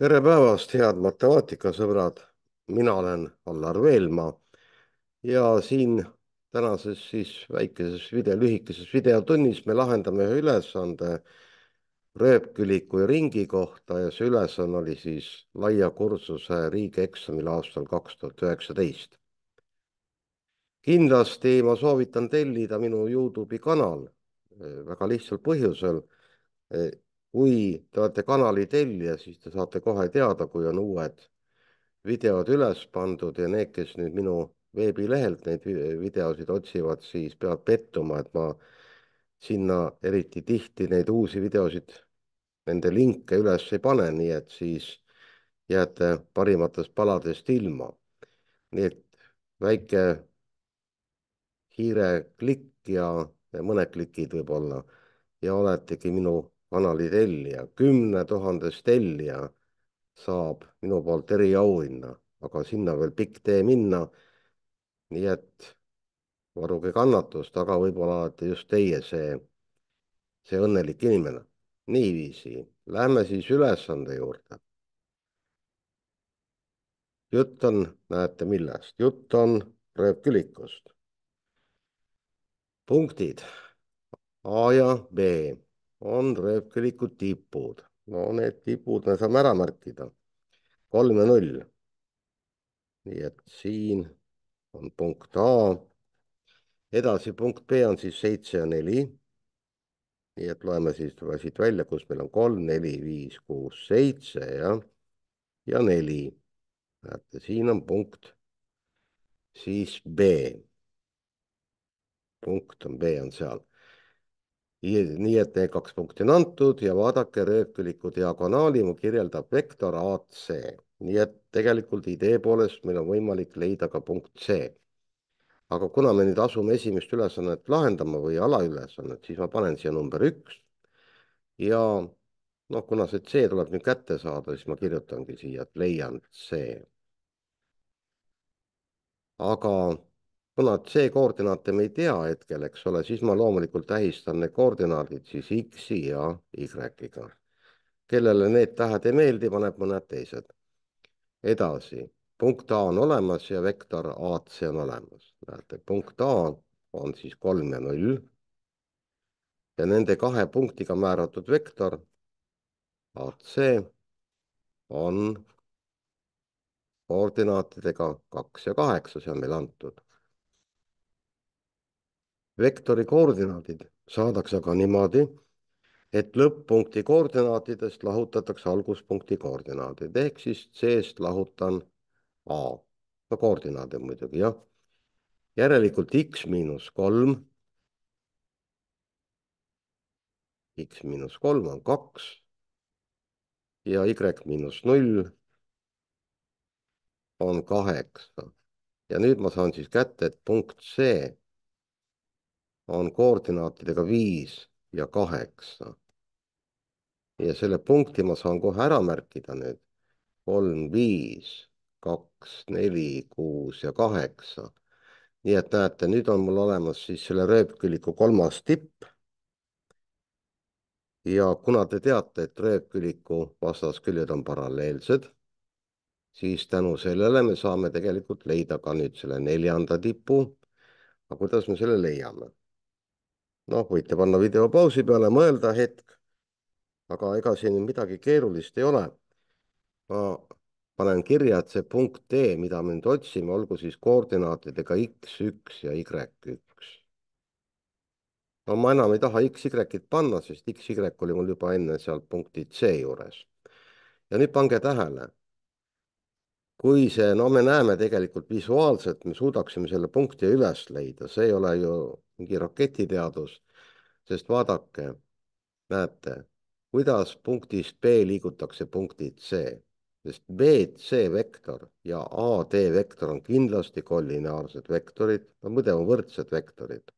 tere päevast, head matemaatikasõbrad. mina olen Allar Veelmaa ja siin tänases siis väikeses video, lühikeses videotunnis me lahendame ühe ülesande rööpküliku ringi kohta ja see ülesanne oli siis laia kursuse riigieksamil aastal kaks tuhat üheksateist. kindlasti ma soovitan tellida minu Youtube'i kanal eh, väga lihtsal põhjusel eh, kui te olete kanali tellija, siis te saate kohe teada, kui on uued videod üles pandud ja need, kes nüüd minu veebilehelt neid videosid otsivad, siis peavad pettuma, et ma sinna eriti tihti neid uusi videosid, nende linke üles ei pane, nii et siis jääte parimatest paladest ilma. nii et väike hiire klikk ja mõned klikid võib-olla ja oletegi minu kanalitellija, kümne tuhandes tellija saab minu poolt eriauhinna, aga sinna veel pikk tee minna. nii et varuge kannatust, aga võib-olla olete just teie see, see õnnelik inimene. niiviisi, lähme siis ülesande juurde. jutt on, näete millest, jutt on rööpkülikust. punktid A ja B on rööpkiriku tipud. no need tipud me saame ära märkida. kolm ja null. nii et siin on punkt A. edasi punkt B on siis seitse ja neli. nii et loeme siis siit välja, kus meil on kolm, neli, viis, kuus, seitse ja, ja neli. näete, siin on punkt siis B. punkt on B on seal nii et need kaks punkti on antud ja vaadake rööpküliku diagonaali, mu kirjeldab vektor AC, nii et tegelikult idee poolest meil on võimalik leida ka punkt C. aga kuna me nüüd asume esimest ülesannet lahendama või alaülesannet, siis ma panen siia number üks ja noh, kuna see C tuleb nüüd kätte saada, siis ma kirjutangi siia, et leian C. aga kuna C koordinaate me ei tea hetkel, eks ole, siis ma loomulikult tähistan need koordinaadid siis X-i ja Y-iga. kellele need tähed ei meeldi, paneb mõned teised. edasi, punkt A on olemas ja vektor AC on olemas. näete, punkt A on siis kolm ja null. ja nende kahe punktiga määratud vektor AC on koordinaatidega kaks ja kaheksa, see on meile antud vektori koordinaadid saadakse aga niimoodi, et lõpp-punkti koordinaatidest lahutatakse alguspunkti koordinaadid ehk siis C-st lahutan A, ka koordinaadid muidugi jah. järelikult X miinus kolm. X miinus kolm on kaks ja Y miinus null on kaheksa ja nüüd ma saan siis kätte, et punkt C on koordinaatidega viis ja kaheksa. ja selle punkti ma saan kohe ära märkida nüüd. kolm, viis, kaks, neli, kuus ja kaheksa. nii et näete, nüüd on mul olemas siis selle rööpküliku kolmas tipp. ja kuna te teate, et rööpküliku vastasküljed on paralleelsed, siis tänu sellele me saame tegelikult leida ka nüüd selle neljanda tipu. aga kuidas me selle leiame? noh, võite panna video pausi peale, mõelda hetk. aga ega siin midagi keerulist ei ole. ma panen kirja, et see punkt D, mida me nüüd otsime, olgu siis koordinaatidega X üks ja Y üks. no ma enam ei taha X, Y-t panna, sest X, Y oli mul juba enne seal punkti C juures. ja nüüd pange tähele kui see, no me näeme tegelikult visuaalselt, me suudaksime selle punkti üles leida, see ei ole ju mingi raketiteadus, sest vaadake, näete, kuidas punktist B liigutakse punkti C, sest BC vektor ja AD vektor on kindlasti kollineaarsed vektorid, no muide on võrdsed vektorid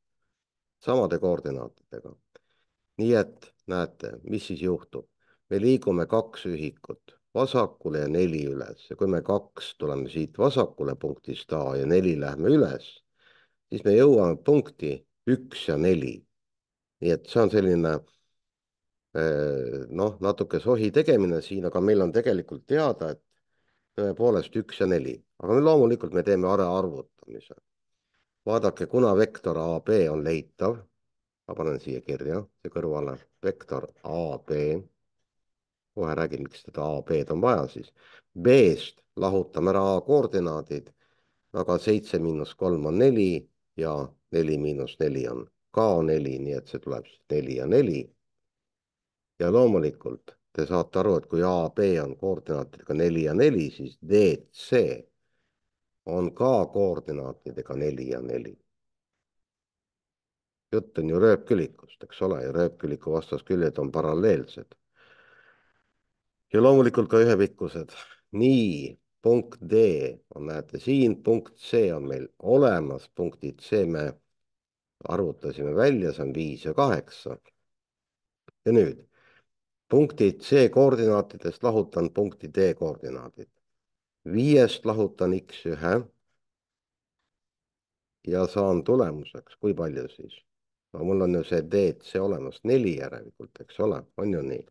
samade koordinaatidega. nii et näete, mis siis juhtub, me liigume kaks ühikut vasakule ja neli üles ja kui me kaks tuleme siit vasakule punktist A ja neli lähme üles, siis me jõuame punkti üks ja neli. nii et see on selline eh, noh, natuke sohi tegemine siin, aga meil on tegelikult teada, et tõepoolest üks ja neli, aga me loomulikult me teeme ära arvutamise. vaadake, kuna vektor AB on leitav, ma panen siia kirja, siia kõrvale, vektor AB kohe räägin, miks seda A, B-d on vaja siis. B-st lahutame ära A koordinaadid, aga seitse miinus kolm on neli ja neli miinus neli on ka neli, nii et see tuleb siis neli ja neli. ja loomulikult te saate aru, et kui A, B on koordinaatidega neli ja neli, siis D, C on ka koordinaatidega neli ja neli jutt on ju rööpkülikust, eks ole, ja rööpküliku vastasküljed on paralleelsed ja loomulikult ka ühepikkused. nii, punkt D on, näete siin, punkt C on meil olemas, punktid C me arvutasime välja, see on viis ja kaheksa. ja nüüd punktid C koordinaatidest lahutan punkti D koordinaadid. viiest lahutan X ühe. ja saan tulemuseks, kui palju siis? no mul on ju see DC olemas, neli järelikult, eks ole, on ju nii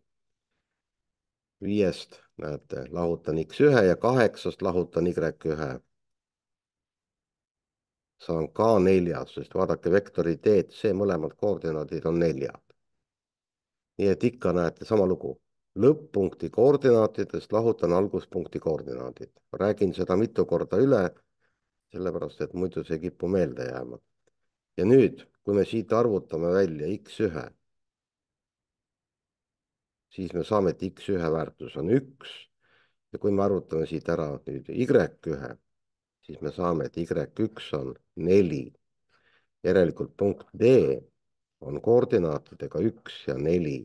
viiest, näete, lahutan X1 ja kaheksast lahutan Y1. saan ka neljad, sest vaadake vektori DC mõlemad koordinaadid on neljad. nii et ikka näete sama lugu, lõpp-punkti koordinaatidest lahutan alguspunkti koordinaadid, räägin seda mitu korda üle, sellepärast et muidu see ei kipu meelde jääma. ja nüüd, kui me siit arvutame välja X1 siis me saame, et X1 väärtus on üks ja kui me arvutame siit ära nüüd Y1, siis me saame, et Y1 on neli. järelikult punkt D on koordinaatidega üks ja neli.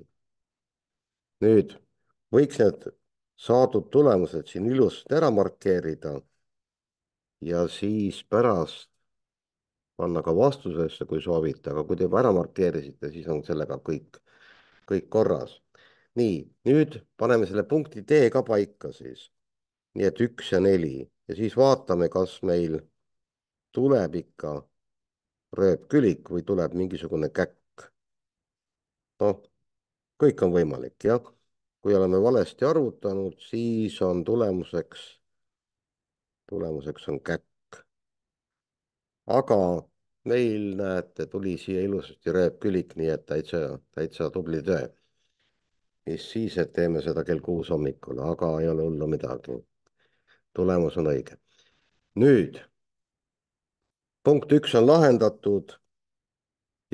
nüüd võiks need saadud tulemused siin ilusasti ära markeerida ja siis pärast panna ka vastusesse, kui soovite, aga kui te juba ära markeerisite, siis on sellega kõik, kõik korras nii, nüüd paneme selle punkti D ka paika siis. nii et üks ja neli ja siis vaatame, kas meil tuleb ikka rööpkülik või tuleb mingisugune käkk. noh, kõik on võimalik, jah. kui oleme valesti arvutanud, siis on tulemuseks, tulemuseks on käkk. aga meil, näete, tuli siia ilusasti rööpkülik, nii et täitsa, täitsa tubli töö mis siis, et teeme seda kell kuus hommikul, aga ei ole hullu midagi. tulemus on õige. nüüd punkt üks on lahendatud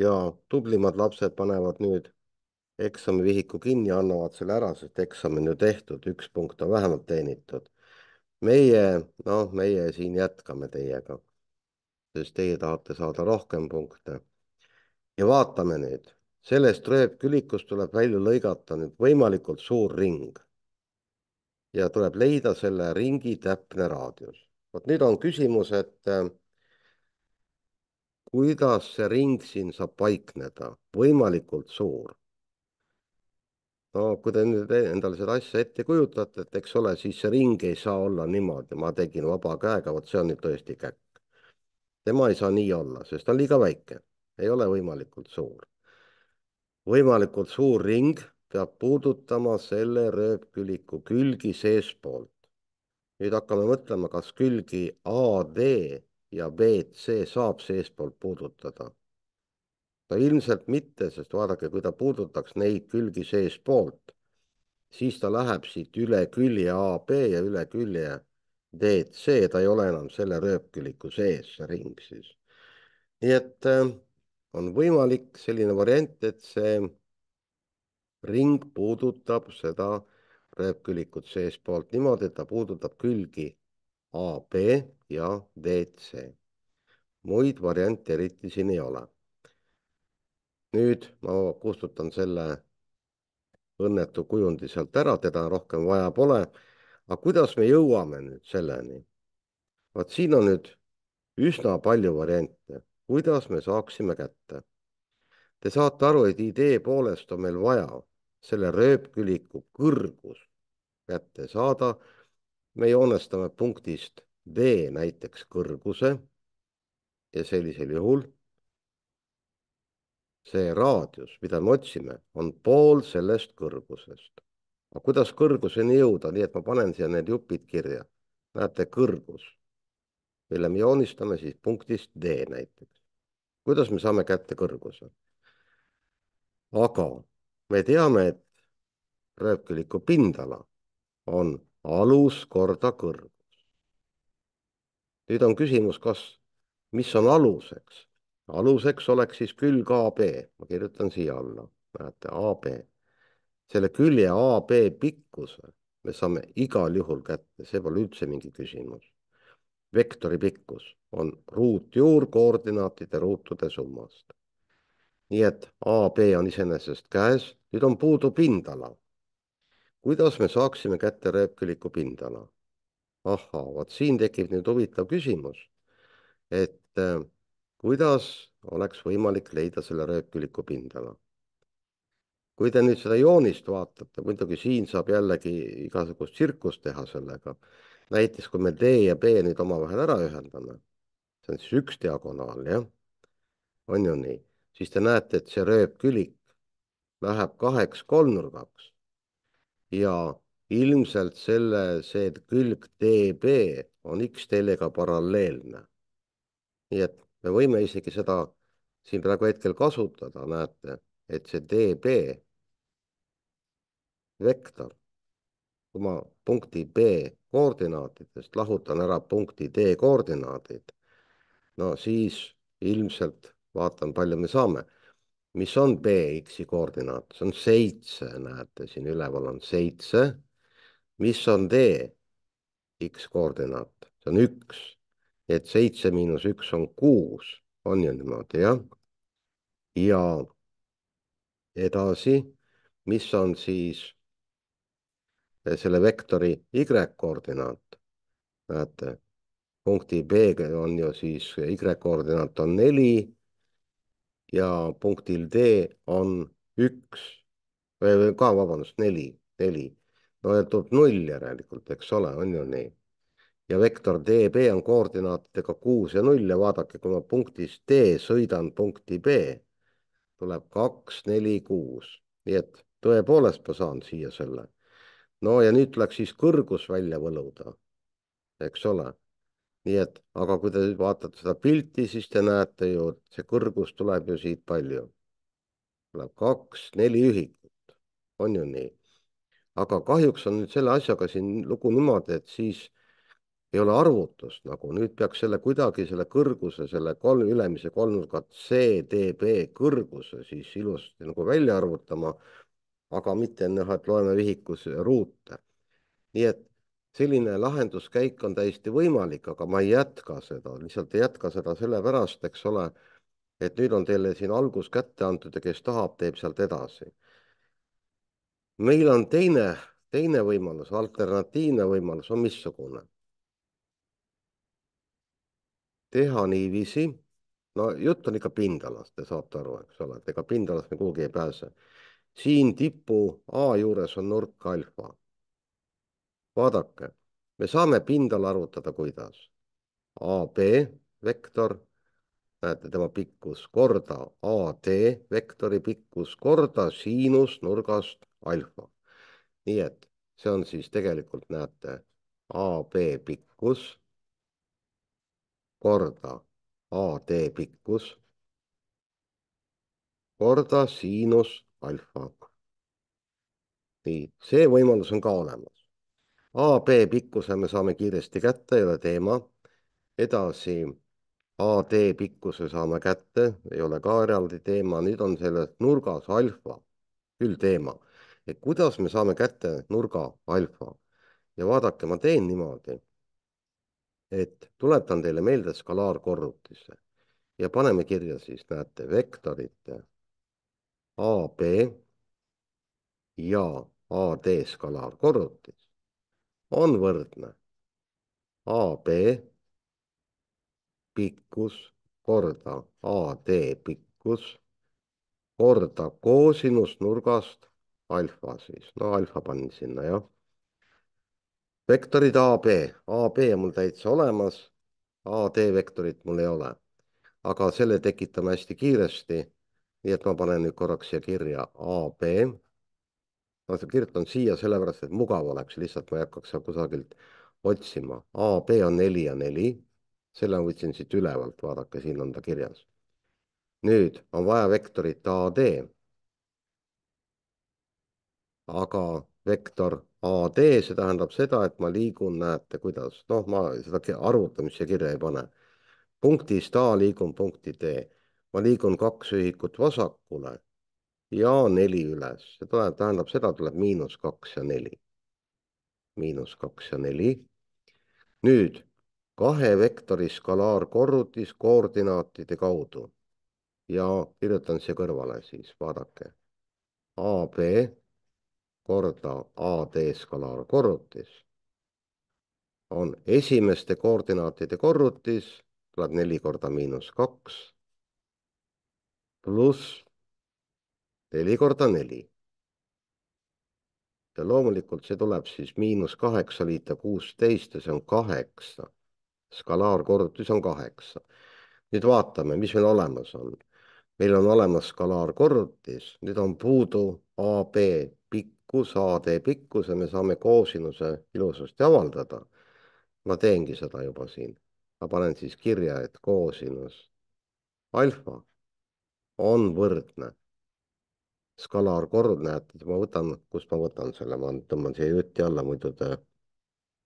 ja tublimad lapsed panevad nüüd eksamivihiku kinni, annavad selle ära, sest eksam on ju tehtud, üks punkt on vähemalt teenitud. meie, noh, meie siin jätkame teiega, sest teie tahate saada rohkem punkte. ja vaatame nüüd sellest rööpkülikust tuleb välja lõigata nüüd võimalikult suur ring. ja tuleb leida selle ringi täpne raadius. vot nüüd on küsimus, et äh, kuidas see ring siin saab paikneda, võimalikult suur. no kui te nüüd endale seda asja ette kujutate, et eks ole, siis see ring ei saa olla niimoodi, ma tegin vaba käega, vot see on nüüd tõesti käkk. tema ei saa nii olla, sest ta on liiga väike, ei ole võimalikult suur võimalikult suur ring peab puudutama selle rööpküliku külgi seespoolt. nüüd hakkame mõtlema, kas külgi AD ja BC saab seespoolt puudutada. no ilmselt mitte, sest vaadake, kui ta puudutaks neid külgi seespoolt, siis ta läheb siit üle külje AB ja üle külje DC, ta ei ole enam selle rööpküliku sees, see ring siis. nii et äh, on võimalik selline variant, et see ring puudutab seda rööpkülikut seestpoolt niimoodi, et ta puudutab külgi AB ja DC. muid variante eriti siin ei ole. nüüd ma kustutan selle õnnetu kujundi sealt ära, teda rohkem vaja pole. aga kuidas me jõuame nüüd selleni? vaat siin on nüüd üsna palju variante kuidas me saaksime kätte. Te saate aru, et idee poolest on meil vaja selle rööpküliku kõrgus kätte saada. me joonestame punktist D näiteks kõrguse ja sellisel juhul see raadius, mida me otsime, on pool sellest kõrgusest. aga kuidas kõrguseni jõuda, nii et ma panen siia need jupid kirja. näete, kõrgus, mille me joonistame siis punktist D näiteks kuidas me saame kätte kõrguse. aga me teame, et rööpkiliku pindala on alus korda kõrgus. nüüd on küsimus, kas, mis on aluseks? aluseks oleks siis külg AB, ma kirjutan siia alla, näete AB. selle külje AB pikkuse me saame igal juhul kätte, see pole üldse mingi küsimus vektori pikkus on ruutjuur koordinaatide ruutude summast. nii et AB on iseenesest käes, nüüd on puudu pindala. kuidas me saaksime kätte rööpküliku pindala? ahhaa, vot siin tekib nüüd huvitav küsimus, et eh, kuidas oleks võimalik leida selle rööpküliku pindala kui te nüüd seda joonist vaatate, muidugi siin saab jällegi igasugust tsirkust teha sellega. näiteks kui me D ja B nüüd omavahel ära ühendame, see on siis üks diagonaal, jah, on ju nii, siis te näete, et see rööpkülik läheb kaheks kolmnurgaks ja ilmselt selle, see külg DB on X-teljega paralleelne. nii et me võime isegi seda siin praegu hetkel kasutada, näete, et see DB vektor, kui ma punkti B koordinaatidest lahutan ära punkti D koordinaadid, no siis ilmselt vaatan, palju me saame. mis on BX-i koordinaat, see on seitse, näete siin üleval on seitse. mis on DX koordinaat, see on üks, et seitse miinus üks on kuus, on ju niimoodi jah? ja edasi, mis on siis selle vektori Y koordinaat. näete, punkti B on ju siis Y koordinaat on neli ja punktil D on üks, ka vabandust, neli, neli. no ja tuleb null järelikult, eks ole, on ju nii. ja vektor DB on koordinaatidega kuus ja null ja vaadake, kui ma punktist D sõidan punkti B, tuleb kaks, neli, kuus, nii et tõepoolest ma saan siia selle no ja nüüd tuleks siis kõrgus välja võluda, eks ole. nii et, aga kui te vaatate seda pilti, siis te näete ju, et see kõrgus tuleb ju siit palju. tuleb kaks, neli ühikut, on ju nii? aga kahjuks on nüüd selle asjaga siin lugu niimoodi, et siis ei ole arvutust nagu, nüüd peaks selle kuidagi selle kõrguse, selle kolm, ülemise kolmnurga CDB kõrguse siis ilusti nagu välja arvutama aga mitte noh, et loeme ühikus äh, ruute. nii et selline lahenduskäik on täiesti võimalik, aga ma ei jätka seda, lihtsalt ei jätka seda sellepärast, eks ole, et nüüd on teile siin algus kätte antud ja kes tahab, teeb sealt edasi. meil on teine, teine võimalus, alternatiivne võimalus on missugune? teha niiviisi, no jutt on ikka pindalast, te saate aru, eks ole, et ega pindalast me kuhugi ei pääse siin tipu A juures on nurk alfa. vaadake, me saame pindala arvutada, kuidas AB vektor, näete tema pikkus korda AD vektori pikkus korda siinus nurgast alfa. nii et see on siis tegelikult näete AB pikkus korda AD pikkus korda siinus alfa. nii, see võimalus on ka olemas. AB pikkuse me saame kiiresti kätte, ei ole teema. edasi AD pikkuse saame kätte, ei ole ka eraldi teema, nüüd on selles nurgas alfa küll teema, et kuidas me saame kätte nurga alfa. ja vaadake, ma teen niimoodi, et tuletan teile meelde skalaarkorrutise ja paneme kirja siis, näete, vektorite AB ja AD skalaarkorrutis on võrdne AB pikkus korda AD pikkus korda koosinusnurgast alfa siis, no alfa panin sinna jah. vektorid AB, AB on mul täitsa olemas, AD vektorit mul ei ole, aga selle tekitame hästi kiiresti nii et ma panen nüüd korraks siia kirja AB. ma kirjutan siia sellepärast, et mugav oleks, lihtsalt ma ei hakkaks kusagilt otsima. AB on neli ja neli, selle ma võtsin siit ülevalt, vaadake, siin on ta kirjas. nüüd on vaja vektorit AD. aga vektor AD, see tähendab seda, et ma liigun, näete, kuidas, noh, ma seda arvutamisse kirja ei pane. punktist A liigun punkti D ma liigun kaks ühikut vasakule ja neli üles, see tuleb, tähendab, seda tuleb miinus kaks ja neli. miinus kaks ja neli. nüüd kahe vektori skalaarkorrutis koordinaatide kaudu ja kirjutan siia kõrvale siis, vaadake. AB korda AD skalaarkorrutis on esimeste koordinaatide korrutis, tuleb neli korda miinus kaks pluss Leli korda neli. ja loomulikult see tuleb siis miinus kaheksa liita kuusteist ja see on kaheksa. skalaarkorrutis on kaheksa. nüüd vaatame, mis meil olemas on. meil on olemas skalaarkorrutis, nüüd on puudu AB pikkus, AD pikkuse, me saame koosinuse ilusasti avaldada. ma teengi seda juba siin, ma panen siis kirja, et koosinus alfa on võrdne. skalaarkord, näete, ma võtan, kust ma võtan selle, ma tõmban siia jutti alla, muidu te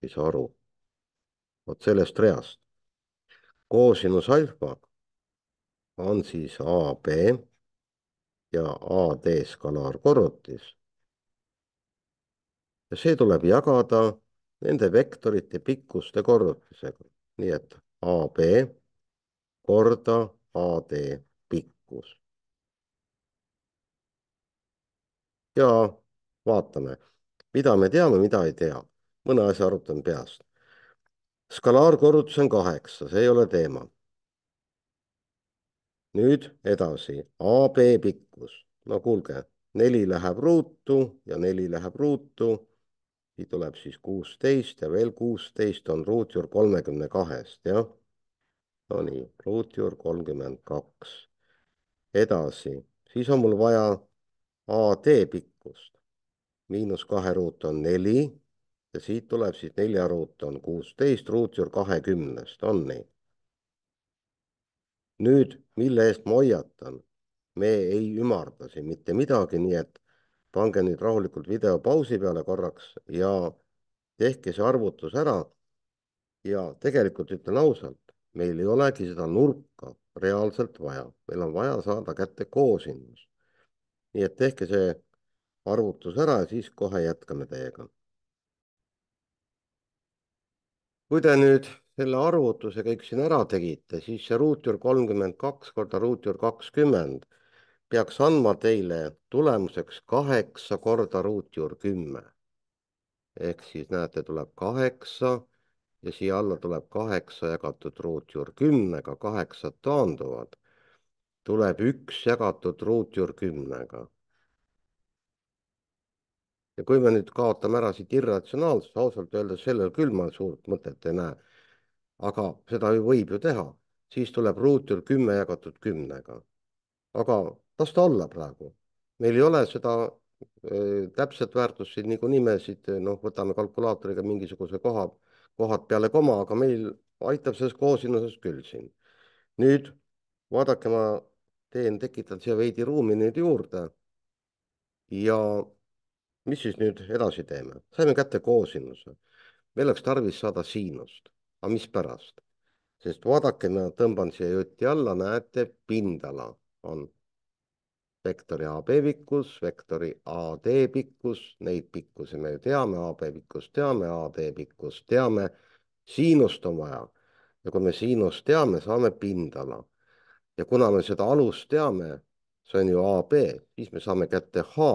ei saa aru. vot sellest reast. koosinus alfa on siis AB ja AD skalaarkorrutis. ja see tuleb jagada nende vektorite pikkuste korrutisega, nii et AB korda AD kuus. ja vaatame, mida me teame, mida ei tea. mõne asja arutan peast. skalaarkorrutus on kaheksa, see ei ole teema. nüüd edasi, AB pikkus, no kuulge, neli läheb ruutu ja neli läheb ruutu siit tuleb siis kuusteist ja veel kuusteist on ruutjuur kolmekümne kahest, jah. Nonii, ruutjuur kolmkümmend kaks edasi, siis on mul vaja AD pikkust, miinus kahe ruut on neli ja siit tuleb siis nelja ruut on kuusteist, ruutjuur kahekümnest, on nii. nüüd, mille eest ma hoiatan, me ei ümarda siin mitte midagi, nii et pange nüüd rahulikult video pausi peale korraks ja tehke see arvutus ära. ja tegelikult ütlen ausalt, meil ei olegi seda nurka reaalselt vaja, meil on vaja saada kätte kooshinnus. nii et tehke see arvutus ära ja siis kohe jätkame teiega. kui te nüüd selle arvutuse kõik siin ära tegite, siis see ruutjuur kolmkümmend kaks korda ruutjuur kakskümmend peaks andma teile tulemuseks kaheksa korda ruutjuur kümme. ehk siis näete, tuleb kaheksa ja siia alla tuleb kaheksa jagatud ruutjuur kümnega, kaheksad taanduvad, tuleb üks jagatud ruutjuur kümnega. ja kui me nüüd kaotame ära siit irratsionaalsuse, ausalt öeldes sellel küll ma suurt mõtet ei näe. aga seda ju võib ju teha, siis tuleb ruutjuur kümme jagatud kümnega. aga las ta olla praegu, meil ei ole seda öö, äh, täpset väärtust siin nagu nimesid, noh, võtame kalkulaatoriga mingisuguse koha kohad peale koma, aga meil aitab sellest koosinusest küll siin. nüüd vaadake, ma teen, tekitan siia veidi ruumi nüüd juurde. ja mis siis nüüd edasi teeme, saime kätte koosinuse. meil oleks tarvis saada siinust, aga mispärast? sest vaadake, ma tõmban siia jutti alla, näete, pindala on vektori AB pikkus, vektori AD pikkus, neid pikkusi me ju teame, AB pikkust teame, AD pikkust teame, siinust on vaja. ja kui me siinust teame, saame pindala. ja kuna me seda alust teame, see on ju AB, siis me saame kätte H.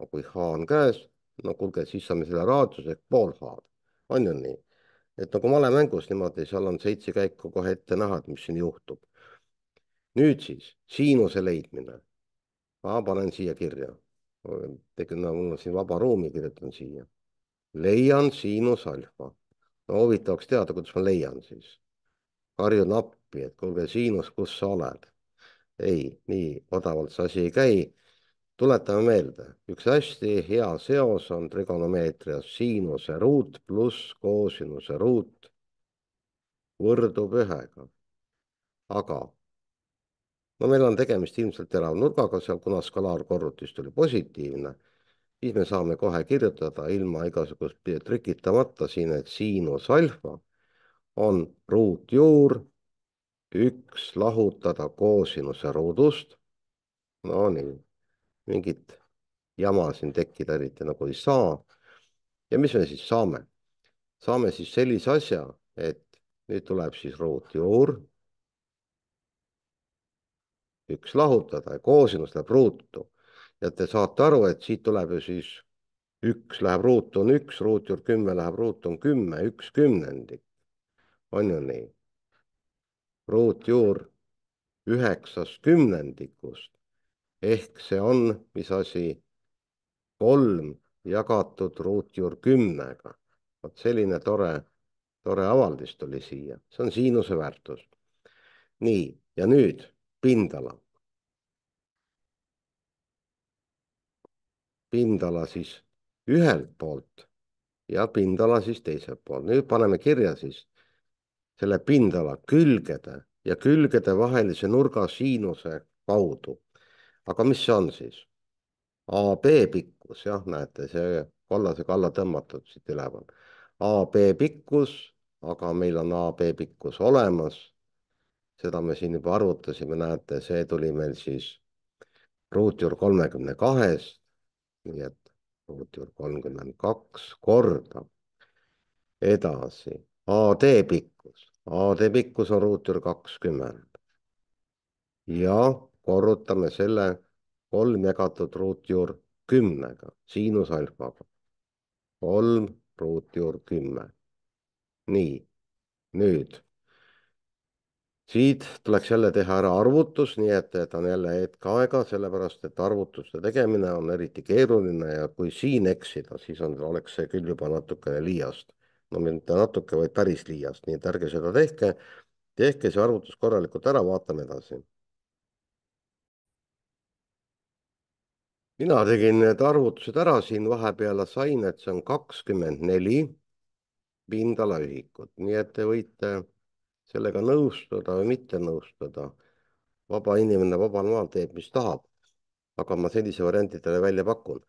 no kui H on käes, no kuulge, siis saame selle raadiuse ehk pool H-d, on ju nii? et nagu malemängus niimoodi, seal on seitse käiku kohe ette näha, et mis siin juhtub. nüüd siis siinuse leidmine ma panen siia kirja. tegelikult no, mul on siin vaba ruumi, kirjutan siia. leian Siinus alfa. no huvitav oleks teada, kuidas ma leian siis. harjun appi, et kuulge, Siinus, kus sa oled? ei, nii odavalt see asi ei käi. tuletame meelde, üks hästi hea seos on trigonomeetrias siinuse ruut pluss koosinuse ruut võrdub ühega. aga no meil on tegemist ilmselt teravnurgaga seal, kuna skalaarkorrutis tuli positiivne, siis me saame kohe kirjutada ilma igasugust trikitamata siin, et siinus alfa on ruutjuur üks lahutada koosinuse ruudust. Nonii, mingit jama siin tekkida eriti nagu ei saa. ja mis me siis saame? saame siis sellise asja, et nüüd tuleb siis ruutjuur üks lahutada ja koosinus läheb ruutu. ja te saate aru, et siit tuleb ju siis üks läheb ruutu on üks, ruutjuur kümme läheb ruutu on kümme, üks kümnendik. on ju nii? ruutjuur üheksas kümnendikust ehk see on, mis asi, kolm jagatud ruutjuur kümnega. vot selline tore, tore avaldis tuli siia, see on siinuse väärtus. nii, ja nüüd pindala. pindala siis ühelt poolt ja pindala siis teiselt poolt. nüüd paneme kirja siis selle pindala külgede ja külgede vahelise nurga siinuse kaudu. aga mis see on siis? AB pikkus, jah, näete, see kollasega alla tõmmatud siit üleval. AB pikkus, aga meil on AB pikkus olemas seda me siin juba arvutasime, näete, see tuli meil siis ruutjuur kolmekümne kahest, nii et ruutjuur kolmkümmend kaks korda edasi AD pikkus, AD pikkus on ruutjuur kakskümmend. ja korrutame selle kolm jagatud ruutjuur kümnega, siinus alfaga. kolm ruutjuur kümme. nii, nüüd siit tuleks jälle teha ära arvutus, nii et, et on jälle hetk aega, sellepärast et arvutuste tegemine on eriti keeruline ja kui siin eksida, siis on, oleks see küll juba natukene liiast. no mitte natuke, vaid päris liiast, nii et ärge seda tehke. tehke see arvutus korralikult ära, vaatame edasi. mina tegin need arvutused ära siin vahepeal, sain, et see on kakskümmend neli pindalaühikut, nii et te võite sellega nõustuda või mitte nõustuda. vaba inimene vabal maal teeb, mis tahab. aga ma sellise variandi talle välja pakun.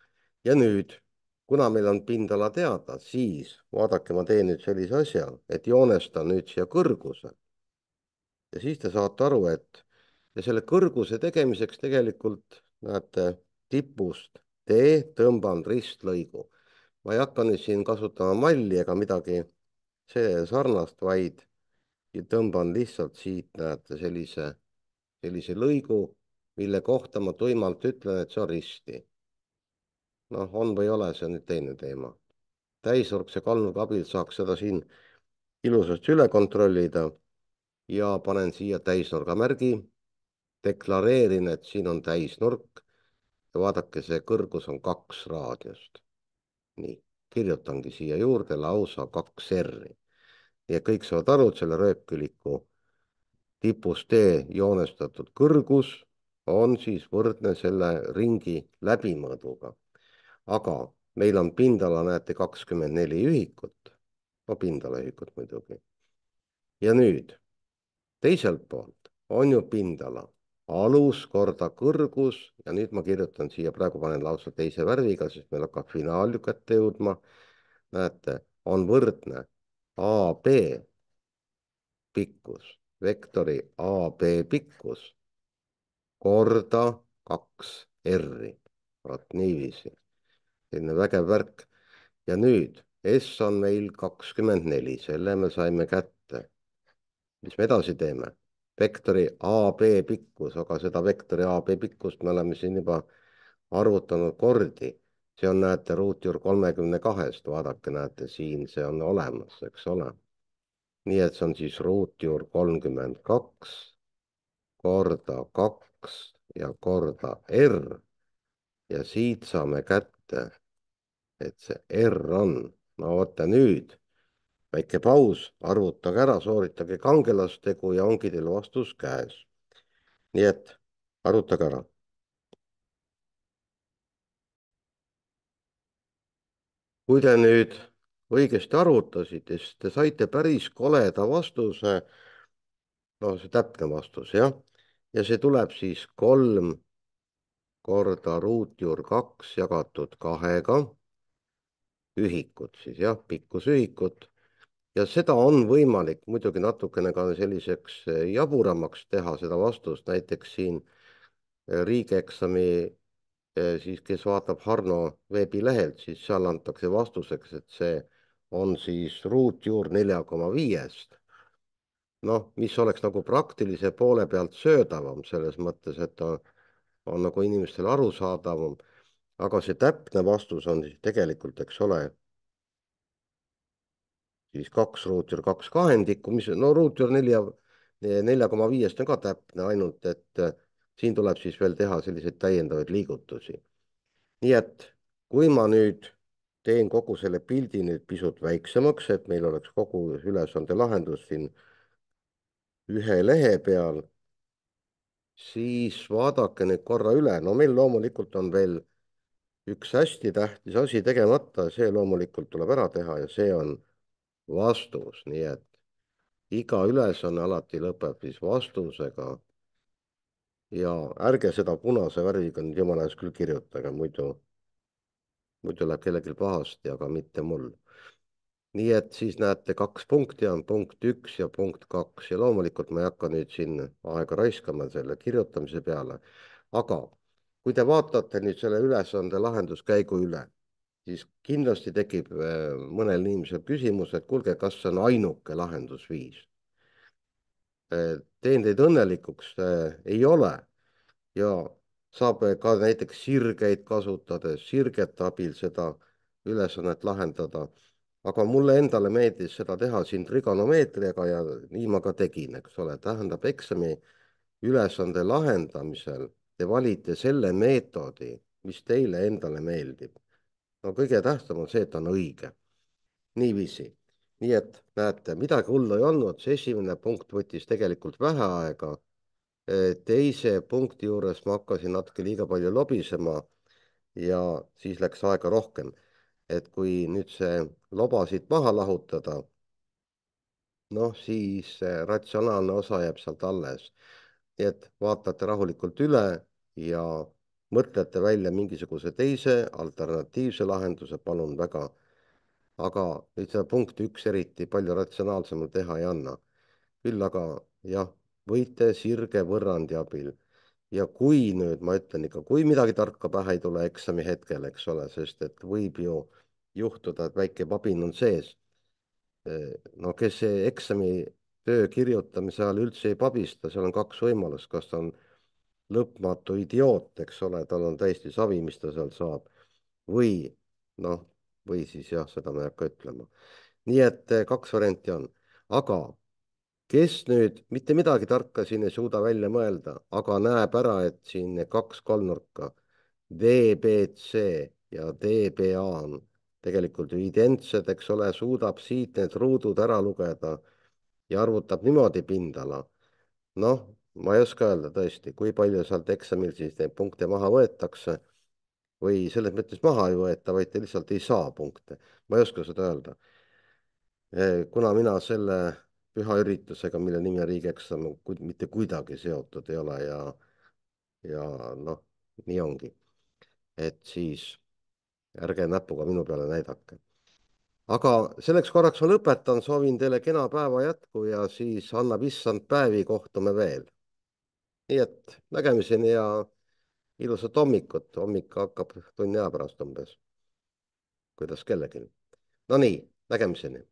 ja nüüd, kuna meil on pindala teada, siis vaadake, ma teen nüüd sellise asja, et joonestan nüüd siia kõrguse. ja siis te saate aru, et ja selle kõrguse tegemiseks tegelikult näete tipust tee, tõmban ristlõigu. ma ei hakka nüüd siin kasutama malli ega midagi see sarnast, vaid ja tõmban lihtsalt siit, näete, sellise, sellise lõigu, mille kohta ma tuimalt ütlen, et see on risti. noh, on või ei ole, see on nüüd teine teema. täisurkse kalnuga abil saaks seda siin ilusasti üle kontrollida ja panen siia täisnurga märgi. deklareerin, et siin on täisnurk ja vaadake, see kõrgus on kaks raadiust. nii, kirjutangi siia juurde lausa kaks R-i ja kõik saavad aru, et selle rööpküliku tipus tee joonestatud kõrgus on siis võrdne selle ringi läbimõõduga. aga meil on pindala, näete, kakskümmend neli ühikut, no pindalaühikut muidugi. ja nüüd teiselt poolt on ju pindala alus korda kõrgus ja nüüd ma kirjutan siia, praegu panen lausa teise värviga, sest meil hakkab finaal ju kätte jõudma. näete, on võrdne AB pikkus, vektori AB pikkus korda kaks R-i, vot niiviisi, selline vägev värk. ja nüüd S on meil kakskümmend neli, selle me saime kätte. mis me edasi teeme? vektori AB pikkus, aga seda vektori AB pikkust me oleme siin juba arvutanud kordi see on, näete, ruutjuur kolmekümne kahest, vaadake, näete siin see on olemas, eks ole. nii et see on siis ruutjuur kolmkümmend kaks korda kaks ja korda R. ja siit saame kätte, et see R on, no vaata nüüd väike paus, arvutage ära, sooritage kangelastegu ja ongi teil vastus käes. nii et arvutage ära kui te nüüd õigesti arutasite, siis te saite päris koleda vastuse. no see täpne vastus jah, ja see tuleb siis kolm korda ruutjuur kaks jagatud kahega ühikut siis jah, pikkusühikut ja seda on võimalik muidugi natukene ka selliseks jaburamaks teha, seda vastust näiteks siin riigieksami Eh, siis kes vaatab Harno veebilehelt, siis seal antakse vastuseks, et see on siis ruutjuur nelja koma viiest. noh, mis oleks nagu praktilise poole pealt söödavam selles mõttes, et ta on nagu inimestele arusaadavam. aga see täpne vastus on siis tegelikult, eks ole, siis kaks ruutjuur, kaks kahendikku, mis no ruutjuur nelja, nelja koma viiest on ka täpne, ainult et siin tuleb siis veel teha selliseid täiendavaid liigutusi. nii et kui ma nüüd teen kogu selle pildi nüüd pisut väiksemaks, et meil oleks kogu ülesande lahendus siin ühe lehe peal, siis vaadake nüüd korra üle, no meil loomulikult on veel üks hästi tähtis asi tegemata, see loomulikult tuleb ära teha ja see on vastus, nii et iga ülesanne alati lõpeb siis vastusega ja ärge seda punase värviga nüüd jumala eest küll kirjutage, muidu, muidu läheb kellelgi pahasti, aga mitte mul. nii et siis näete, kaks punkti on punkt üks ja punkt kaks ja loomulikult ma ei hakka nüüd siin aega raiskama selle kirjutamise peale, aga kui te vaatate nüüd selle ülesande lahenduskäigu üle, siis kindlasti tekib äh, mõnel inimesel küsimus, et kuulge, kas see on ainuke lahendusviis Eh, teen teid õnnelikuks, eh, ei ole. ja saab eh, ka näiteks sirgeid kasutades, sirgete abil seda ülesannet lahendada. aga mulle endale meeldis seda teha siin trigonomeetriaga ja nii ma ka tegin, eks ole, tähendab eksami ülesande lahendamisel te valite selle meetodi, mis teile endale meeldib. no kõige tähtsam on see, et ta on õige. niiviisi nii et näete, midagi hullu ei olnud, see esimene punkt võttis tegelikult vähe aega. teise punkti juures ma hakkasin natuke liiga palju lobisema ja siis läks aega rohkem. et kui nüüd see loba siit maha lahutada, noh, siis ratsionaalne osa jääb sealt alles. nii et vaatate rahulikult üle ja mõtlete välja mingisuguse teise alternatiivse lahenduse, palun väga aga seda punkti üks eriti palju ratsionaalsemalt teha ei anna. küll aga jah, võite sirge võrrandi abil ja kui nüüd ma ütlen ikka, kui midagi tarka pähe ei tule eksami hetkel, eks ole, sest et võib ju juhtuda, et väike pabin on sees. Eh, no kes eksami töö kirjutamise ajal üldse ei pabista, seal on kaks võimalust, kas ta on lõpmatu idioot, eks ole, tal on täiesti savi, mis ta sealt saab või noh, või siis jah, seda ma ei hakka ütlema. nii et eh, kaks varianti on, aga kes nüüd mitte midagi tarka siin ei suuda välja mõelda, aga näeb ära, et siin kaks kolmnurka DBC ja DBA on tegelikult ju identsed, eks ole, suudab siit need ruudud ära lugeda ja arvutab niimoodi pindala. noh, ma ei oska öelda tõesti, kui palju sealt eksamil siis neid punkte maha võetakse või selles mõttes maha ei võeta, vaid ta lihtsalt ei saa punkte. ma ei oska seda öelda. kuna mina selle püha üritusega, mille nimi on riigieksam, mitte kuidagi seotud ei ole ja, ja noh, nii ongi. et siis ärge näpuga minu peale näidake. aga selleks korraks ma lõpetan, soovin teile kena päeva jätku ja siis annab issand päevi, kohtume veel. nii et nägemiseni ja ilusat hommikut, hommik hakkab tunni aja pärast umbes. kuidas kellelgi. Nonii, nägemiseni